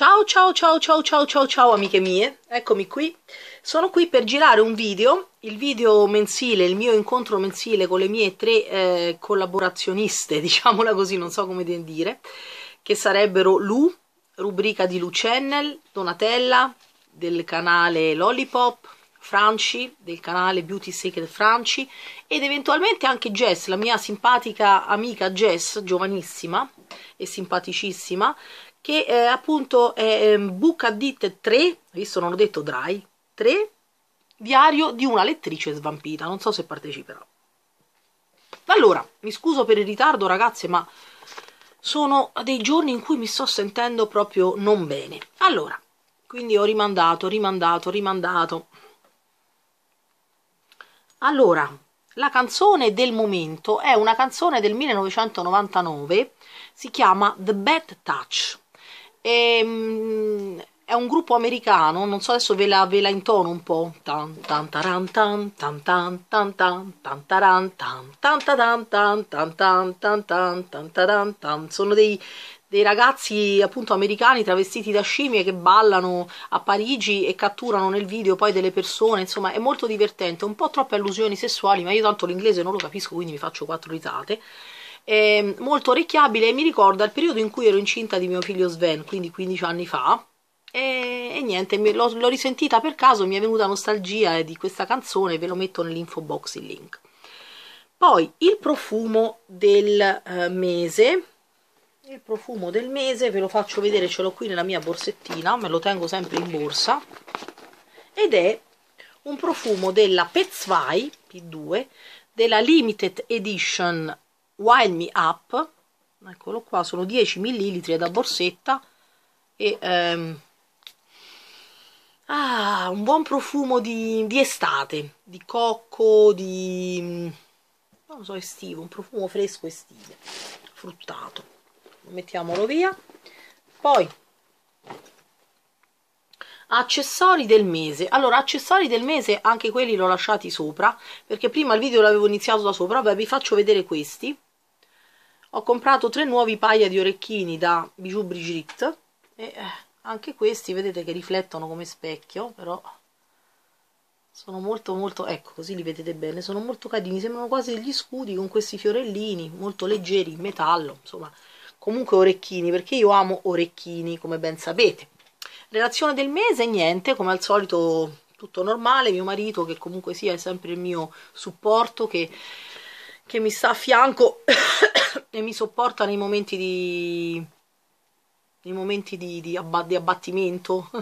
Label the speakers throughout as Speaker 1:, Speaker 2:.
Speaker 1: Ciao ciao ciao ciao ciao ciao ciao amiche mie, eccomi qui. Sono qui per girare un video, il video mensile, il mio incontro mensile con le mie tre eh, collaborazioniste, diciamola così, non so come dire, che sarebbero Lu, rubrica di Lu Channel, Donatella del canale Lollipop, Franci del canale Beauty Secret Franci ed eventualmente anche Jess, la mia simpatica amica Jess, giovanissima e simpaticissima, che eh, appunto è ehm, Book Bucadit 3, visto non ho detto Dry, 3, diario di una lettrice svampita, non so se parteciperà. Allora, mi scuso per il ritardo ragazze, ma sono dei giorni in cui mi sto sentendo proprio non bene. Allora, quindi ho rimandato, rimandato, rimandato. Allora, la canzone del momento è una canzone del 1999, si chiama The Bad Touch. E, mm, è un gruppo americano, non so adesso ve la, ve la intono un po'. Tan tan taran tan tan tan tan tan tan taran tan tan tan tan tan tan tan tan tan taran tan. Sono dei, dei ragazzi appunto americani travestiti da scimmie che ballano a Parigi e catturano nel video poi delle persone, insomma è molto divertente, un po' troppe allusioni sessuali, ma io tanto l'inglese non lo capisco quindi mi faccio quattro risate eh, molto orecchiabile e mi ricorda il periodo in cui ero incinta di mio figlio Sven, quindi 15 anni fa. E, e niente, l'ho, risentita per caso, mi è venuta nostalgia di questa canzone, ve lo metto nell'info box il link. Poi il profumo del eh, mese, il profumo del mese ve lo faccio vedere, ce l'ho qui nella mia borsettina, me lo tengo sempre in borsa, ed è un profumo della Petzvai P2 della Limited Edition Wild Me Up, eccolo qua, sono 10 millilitri da borsetta e ehm, ah, un buon profumo di, di, estate, di cocco, di non so, estivo, un profumo fresco estivo, fruttato. Mettiamolo via. Poi accessori del mese allora accessori del mese anche quelli l'ho lasciati sopra perché prima il video l'avevo iniziato da sopra vabbè vi faccio vedere questi ho comprato tre nuovi paia di orecchini da Bijou Brigitte e eh, anche questi vedete che riflettono come specchio però sono molto molto ecco così li vedete bene sono molto carini sembrano quasi degli scudi con questi fiorellini molto leggeri in metallo insomma comunque orecchini perché io amo orecchini come ben sapete relazione del mese niente come al solito tutto normale mio marito che comunque sia è sempre il mio supporto che, che mi sta a fianco e mi sopporta nei momenti di, nei momenti di, di, abba, di abbattimento.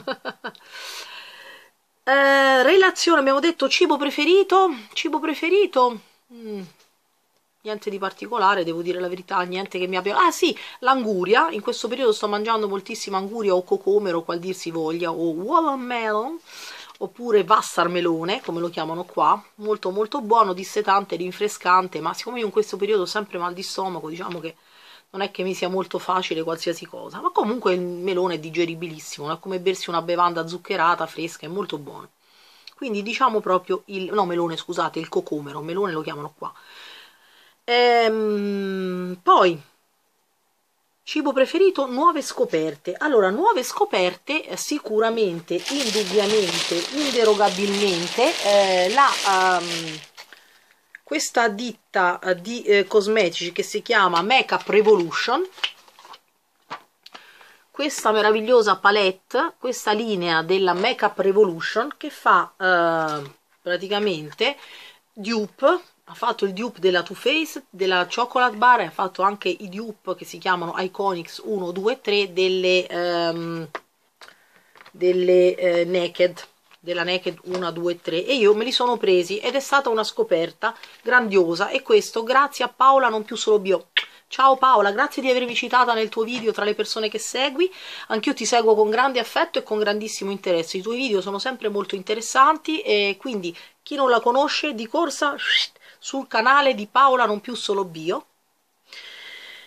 Speaker 1: eh, relazione, abbiamo detto cibo preferito, cibo preferito, mm, niente di particolare, devo dire la verità, niente che mi abbia... Ah sì, l'anguria, in questo periodo sto mangiando moltissima anguria o cocomero, qual dir si voglia, o watermelon, melon oppure vassarmelone, come lo chiamano qua, molto molto buono, dissetante, rinfrescante, ma siccome io in questo periodo ho sempre mal di stomaco, diciamo che non è che mi sia molto facile qualsiasi cosa, ma comunque il melone è digeribilissimo, è come bersi una bevanda zuccherata, fresca, è molto buono. Quindi diciamo proprio il, no melone scusate, il cocomero, melone lo chiamano qua. Ehm, poi Cibo preferito, nuove scoperte. Allora, nuove scoperte eh, sicuramente, indubbiamente, inderogabilmente, eh, la, um, questa ditta eh, di eh, cosmetici che si chiama Makeup Revolution, questa meravigliosa palette, questa linea della Makeup Revolution che fa eh, praticamente dupe ha fatto il dupe della Too Faced, della Chocolate Bar e ha fatto anche i dupe che si chiamano Iconics 1, 2 3 delle, um, delle eh, Naked della Naked 1, 2, 3 e io me li sono presi ed è stata una scoperta grandiosa e questo grazie a Paola non più solo bio Ciao Paola, grazie di avermi citata nel tuo video tra le persone che segui, anch'io ti seguo con grande affetto e con grandissimo interesse, i tuoi video sono sempre molto interessanti e quindi chi non la conosce di corsa sul canale di Paola Non Più Solo Bio.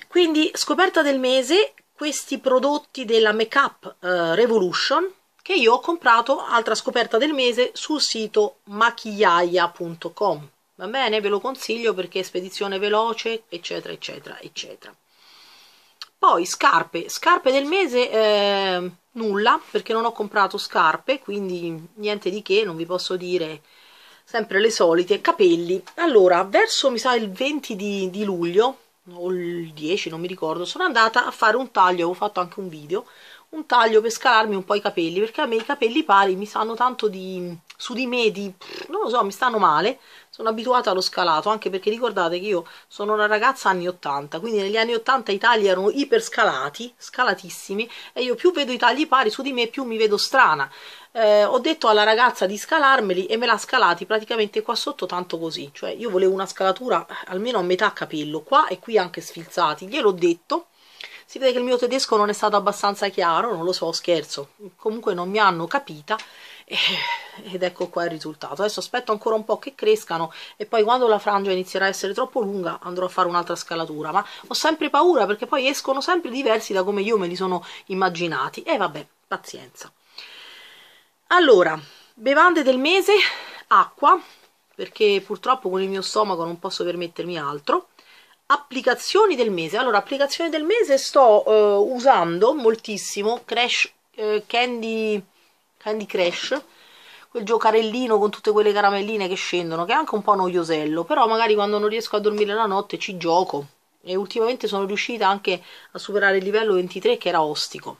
Speaker 1: Quindi scoperta del mese questi prodotti della Makeup eh, Revolution che io ho comprato, altra scoperta del mese, sul sito machiaia.com. Va bene? Ve lo consiglio perché è spedizione veloce, eccetera, eccetera, eccetera. Poi scarpe, scarpe del mese eh, nulla perché non ho comprato scarpe, quindi niente di che, non vi posso dire sempre le solite, capelli. Allora, verso mi sa il 20 di, di luglio, o il 10, non mi ricordo, sono andata a fare un taglio, ho fatto anche un video, un taglio per scalarmi un po' i capelli perché a me i capelli pari mi stanno tanto di su di me di non lo so mi stanno male sono abituata allo scalato anche perché ricordate che io sono una ragazza anni 80 quindi negli anni 80 i tagli erano iper scalati scalatissimi e io più vedo i tagli pari su di me più mi vedo strana eh, ho detto alla ragazza di scalarmeli e me l'ha scalati praticamente qua sotto tanto così cioè io volevo una scalatura almeno a metà capello qua e qui anche sfilzati gliel'ho detto si vede che il mio tedesco non è stato abbastanza chiaro, non lo so, scherzo. Comunque non mi hanno capita ed ecco qua il risultato adesso aspetto ancora un po' che crescano e poi quando la frangia inizierà a essere troppo lunga andrò a fare un'altra scalatura ma ho sempre paura perché poi escono sempre diversi da come io me li sono immaginati e vabbè, pazienza allora, bevande del mese acqua perché purtroppo con il mio stomaco non posso permettermi altro applicazioni del mese. Allora, applicazioni del mese sto uh, usando moltissimo Crash uh, Candy Candy Crash, quel giocarellino con tutte quelle caramelline che scendono, che è anche un po' noiosello, però magari quando non riesco a dormire la notte ci gioco. E ultimamente sono riuscita anche a superare il livello 23 che era ostico.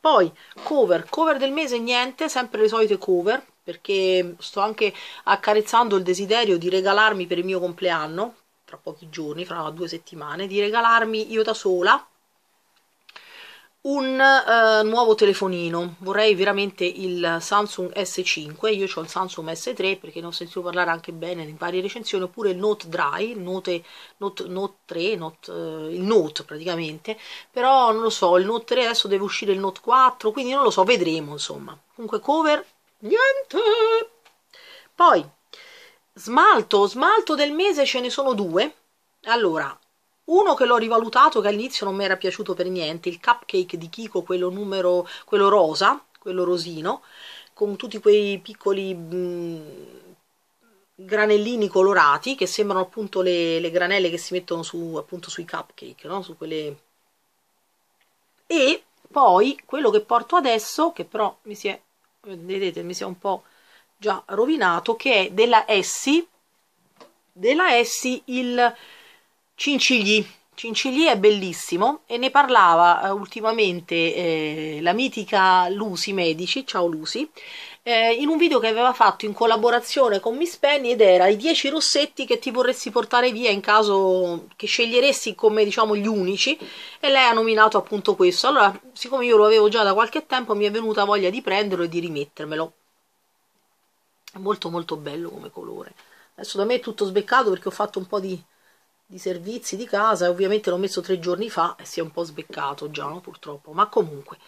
Speaker 1: Poi cover, cover del mese niente, sempre le solite cover, perché sto anche accarezzando il desiderio di regalarmi per il mio compleanno, tra pochi giorni, fra due settimane, di regalarmi io da sola un uh, nuovo telefonino vorrei veramente il Samsung S5 io ho il Samsung S3 perché ne ho sentito parlare anche bene in varie recensioni oppure il Note Dry Note, Note, Note 3 Note, uh, il Note praticamente però non lo so il Note 3 adesso deve uscire il Note 4 quindi non lo so vedremo insomma comunque cover niente poi Smalto, smalto del mese ce ne sono due. Allora, uno che l'ho rivalutato che all'inizio non mi era piaciuto per niente, il cupcake di Kiko, quello numero, quello rosa, quello rosino, con tutti quei piccoli mh, mm, granellini colorati che sembrano appunto le, le granelle che si mettono su, appunto sui cupcake, no? su quelle... E poi quello che porto adesso, che però mi si è, vedete, mi si è un po' già rovinato che è della Essi della Essi il Cincigli Cincigli è bellissimo e ne parlava eh, ultimamente eh, la mitica Lusi Medici, ciao Lusi, eh, in un video che aveva fatto in collaborazione con Miss Penny ed era i 10 rossetti che ti vorresti portare via in caso che sceglieresti come diciamo gli unici e lei ha nominato appunto questo. Allora, siccome io lo avevo già da qualche tempo, mi è venuta voglia di prenderlo e di rimettermelo molto molto bello come colore adesso da me è tutto sbeccato perché ho fatto un po' di, di servizi di casa e ovviamente l'ho messo tre giorni fa e si è un po' sbeccato già no? purtroppo ma comunque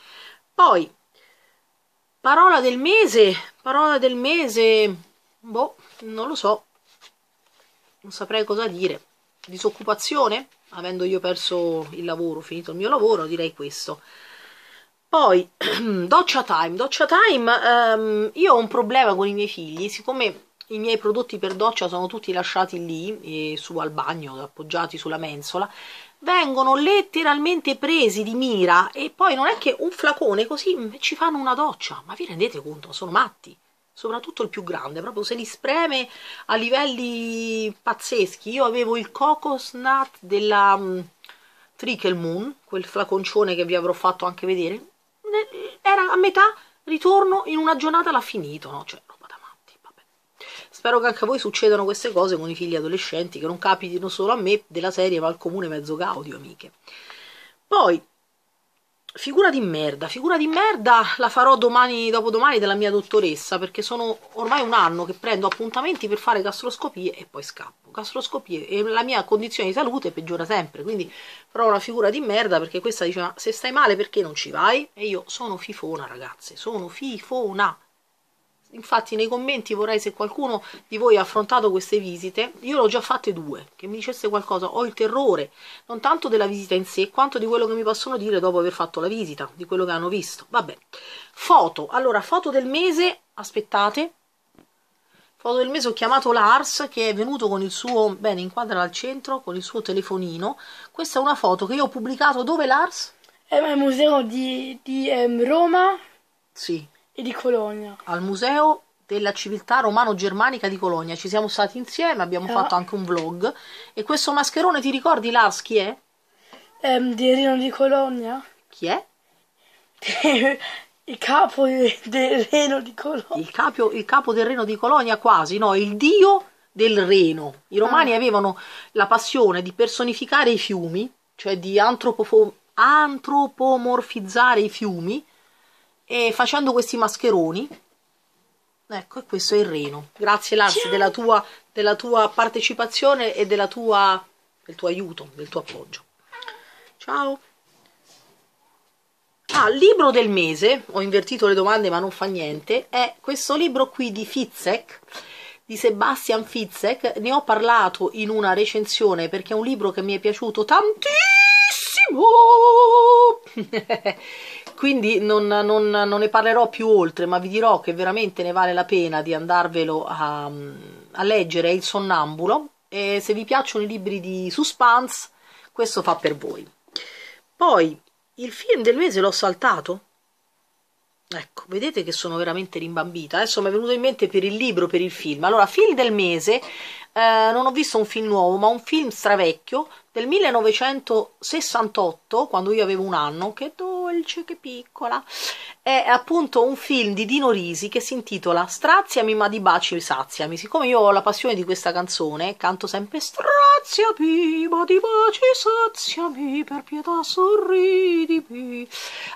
Speaker 1: poi parola del mese parola del mese boh non lo so non saprei cosa dire disoccupazione avendo io perso il lavoro finito il mio lavoro direi questo poi doccia time doccia time ehm, io ho un problema con i miei figli siccome i miei prodotti per doccia sono tutti lasciati lì eh, su al bagno appoggiati sulla mensola vengono letteralmente presi di mira e poi non è che un flacone così mm, ci fanno una doccia ma vi rendete conto sono matti soprattutto il più grande, proprio se li spreme a livelli pazzeschi. Io avevo il coconut della mm, Trickle Moon, quel flaconcione che vi avrò fatto anche vedere, era a metà ritorno in una giornata l'ha finito, no? Cioè, roba da matti, vabbè. Spero che anche a voi succedano queste cose con i figli adolescenti, che non capitino solo a me della serie, ma al comune mezzo gaudio, amiche. Poi, Figura di merda, figura di merda la farò domani, dopodomani della mia dottoressa perché sono ormai un anno che prendo appuntamenti per fare gastroscopie e poi scappo. Gastroscopie e la mia condizione di salute peggiora sempre, quindi farò una figura di merda perché questa diceva se stai male perché non ci vai? E io sono fifona ragazze, sono fifona infatti nei commenti vorrei se qualcuno di voi ha affrontato queste visite, io l'ho già fatte due, che mi dicesse qualcosa, ho il terrore, non tanto della visita in sé, quanto di quello che mi possono dire dopo aver fatto la visita, di quello che hanno visto, vabbè. Foto, allora foto del mese, aspettate, foto del mese ho chiamato Lars che è venuto con il suo, bene inquadra al centro, con il suo telefonino, questa è una foto che io ho pubblicato dove Lars? Eh, è al museo di, di um, Roma. Sì, e di Colonia. Al museo della civiltà romano-germanica di Colonia. Ci siamo stati insieme, abbiamo eh. fatto anche un vlog. E questo mascherone, ti ricordi Lars chi è? Ehm, di Rino di Colonia. Chi è? il capo del Reno di Colonia. Il, capio, il capo del Reno di Colonia quasi, no, il dio del Reno. I romani ah. avevano la passione di personificare i fiumi, cioè di antropofo- antropomorfizzare i fiumi e facendo questi mascheroni ecco e questo è il reno grazie Lars della tua, della tua partecipazione e tua, del tuo aiuto del tuo appoggio ciao Ah, libro del mese, ho invertito le domande ma non fa niente, è questo libro qui di Fitzek, di Sebastian Fitzek, ne ho parlato in una recensione perché è un libro che mi è piaciuto tantissimo! quindi non, non, non, ne parlerò più oltre, ma vi dirò che veramente ne vale la pena di andarvelo a, a leggere Il Sonnambulo e se vi piacciono i libri di suspense questo fa per voi. Poi il film del mese l'ho saltato? Ecco, vedete che sono veramente rimbambita. Adesso mi è venuto in mente per il libro, per il film. Allora, film del mese, eh, non ho visto un film nuovo, ma un film stravecchio del 1968, quando io avevo un anno, che dove dolce che piccola. È appunto un film di Dino Risi che si intitola Straziami ma di baci saziami. Siccome io ho la passione di questa canzone, canto sempre Straziami ma di baci saziami, per pietà sorridimi.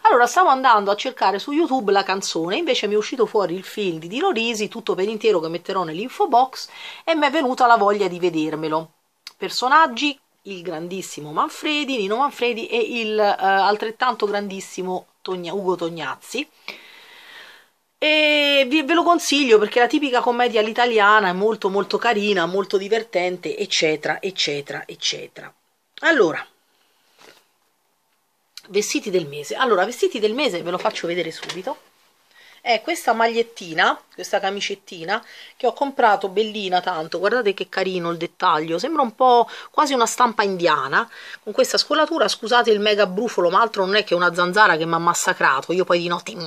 Speaker 1: Allora stavo andando a cercare su YouTube la canzone, invece mi è uscito fuori il film di Dino Risi, tutto per intero che metterò nell'info box, e mi è venuta la voglia di vedermelo. Personaggi, il grandissimo Manfredi, Nino Manfredi e il eh, altrettanto grandissimo Togna, Ugo Tognazzi. E vi, ve lo consiglio perché la tipica commedia all'italiana è molto molto carina, molto divertente, eccetera, eccetera, eccetera. Allora, vestiti del mese. Allora, vestiti del mese ve lo faccio vedere subito è questa magliettina, questa camicettina che ho comprato bellina tanto, guardate che carino il dettaglio, sembra un po' quasi una stampa indiana, con questa scolatura, scusate il mega brufolo, ma altro non è che una zanzara che mi ha massacrato, io poi di notte mi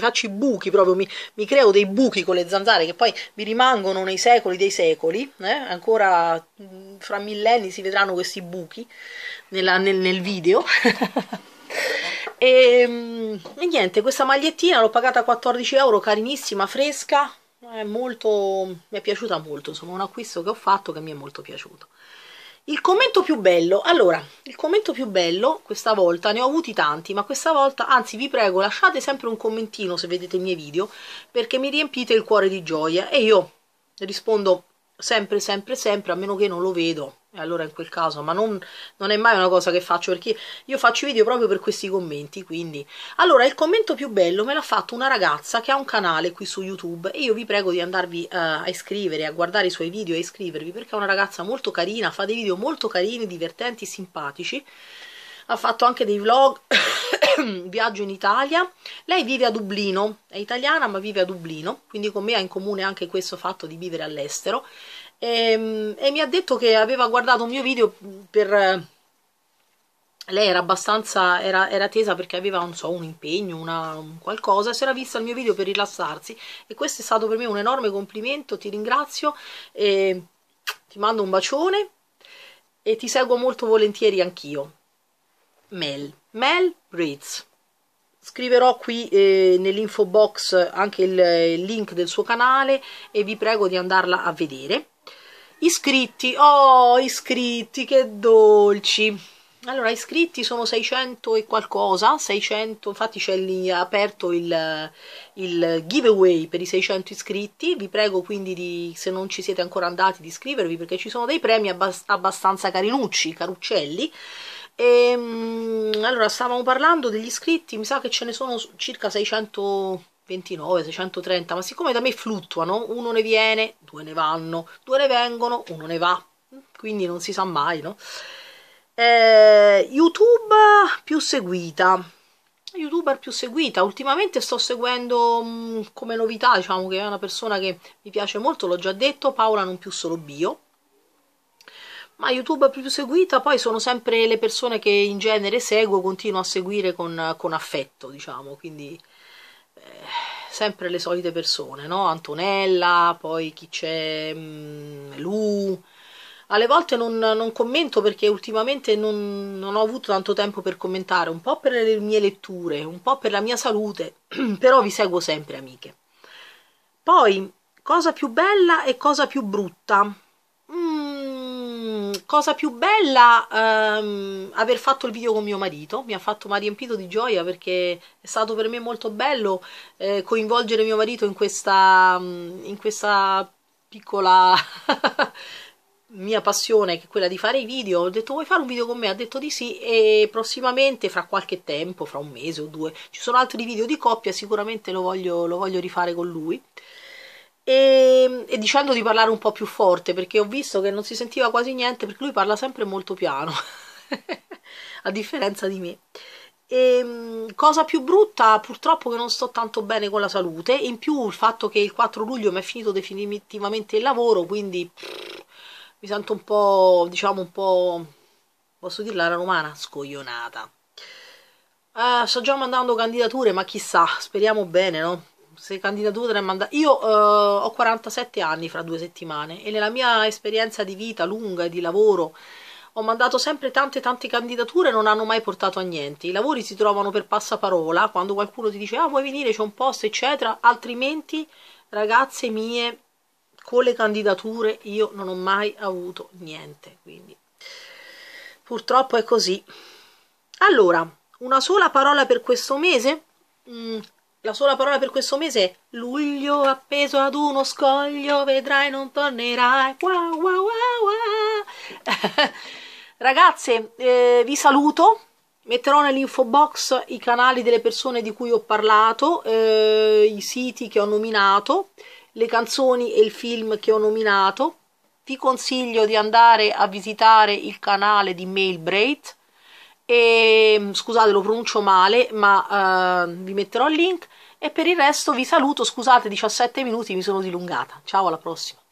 Speaker 1: faccio i buchi proprio, mi, mi, creo dei buchi con le zanzare che poi mi rimangono nei secoli dei secoli, eh? ancora mm, fra millenni si vedranno questi buchi nella, nel, nel video. E, ehm, e, niente, questa magliettina l'ho pagata 14 euro, carinissima, fresca, è molto, mi è piaciuta molto, insomma un acquisto che ho fatto che mi è molto piaciuto. Il commento più bello, allora, il commento più bello questa volta, ne ho avuti tanti, ma questa volta, anzi vi prego, lasciate sempre un commentino se vedete i miei video, perché mi riempite il cuore di gioia e io rispondo sempre, sempre, sempre, a meno che non lo vedo, e allora in quel caso, ma non, non, è mai una cosa che faccio perché io faccio i video proprio per questi commenti, quindi. Allora, il commento più bello me l'ha fatto una ragazza che ha un canale qui su YouTube e io vi prego di andarvi uh, a iscrivere, a guardare i suoi video e iscrivervi perché è una ragazza molto carina, fa dei video molto carini, divertenti, simpatici. Ha fatto anche dei vlog, viaggio in Italia. Lei vive a Dublino, è italiana ma vive a Dublino, quindi con me ha in comune anche questo fatto di vivere all'estero e, ehm, e mi ha detto che aveva guardato un mio video per lei era abbastanza era, era, tesa perché aveva non so, un impegno, una, un qualcosa, si era vista il mio video per rilassarsi e questo è stato per me un enorme complimento, ti ringrazio e ti mando un bacione e ti seguo molto volentieri anch'io. Mel, Mel Reads. Scriverò qui eh, nell'info box anche il, il link del suo canale e vi prego di andarla a vedere. Iscritti, oh iscritti, che dolci! Allora, iscritti sono 600 e qualcosa, 600, infatti c'è lì aperto il, il, giveaway per i 600 iscritti, vi prego quindi di, se non ci siete ancora andati di iscrivervi perché ci sono dei premi abbast abbastanza carinucci, caruccelli, e, ehm, allora, stavamo parlando degli iscritti, mi sa che ce ne sono circa 629, 630, ma siccome da me fluttuano, uno ne viene, due ne vanno, due ne vengono, uno ne va, quindi non si sa mai, no? Eh, YouTube più seguita, youtuber più seguita, ultimamente sto seguendo mh, mm, come novità, diciamo che è una persona che mi piace molto, l'ho già detto, Paola non più solo bio, ma YouTube più seguita, poi sono sempre le persone che in genere seguo, continuo a seguire con, con affetto, diciamo, quindi eh, sempre le solite persone, no? Antonella, poi chi c'è, mm, Lu, alle volte non, non, commento perché ultimamente non, non, ho avuto tanto tempo per commentare, un po' per le mie letture, un po' per la mia salute, però vi seguo sempre amiche. Poi, cosa più bella e cosa più brutta? cosa più bella ehm, aver fatto il video con mio marito, mi ha, fatto, mi ha riempito di gioia perché è stato per me molto bello eh, coinvolgere mio marito in questa, mm, in questa piccola mia passione che è quella di fare i video, ho detto vuoi fare un video con me? Ha detto di sì e prossimamente fra qualche tempo, fra un mese o due, ci sono altri video di coppia, sicuramente lo voglio, lo voglio rifare con lui e, ehm, e, dicendo di parlare un po' più forte perché ho visto che non si sentiva quasi niente perché lui parla sempre molto piano a differenza di me e, ehm, cosa più brutta purtroppo che non sto tanto bene con la salute in più il fatto che il 4 luglio mi è finito definitivamente il lavoro quindi pff, mi sento un po' diciamo un po' posso dirla la romana scoglionata uh, sto già mandando candidature ma chissà speriamo bene no? se candidature ne manda... Io eh, ho 47 anni fra due settimane e nella mia esperienza di vita lunga e di lavoro ho mandato sempre tante tante candidature e non hanno mai portato a niente. I lavori si trovano per passaparola, quando qualcuno ti dice ah vuoi venire c'è un posto eccetera, altrimenti ragazze mie con le candidature io non ho mai avuto niente, quindi purtroppo è così. Allora, una sola parola per questo mese? Mm, la sola parola per questo mese è luglio appeso ad uno scoglio, vedrai non tornerai. Wow, wow, wow, Ragazze, eh, vi saluto. Metterò nell'info box i canali delle persone di cui ho parlato, eh, i siti che ho nominato, le canzoni e il film che ho nominato. Vi consiglio di andare a visitare il canale di Mailbrate e ehm, scusate lo pronuncio male ma uh, vi metterò il link e per il resto vi saluto, scusate 17 minuti mi sono dilungata, ciao alla prossima!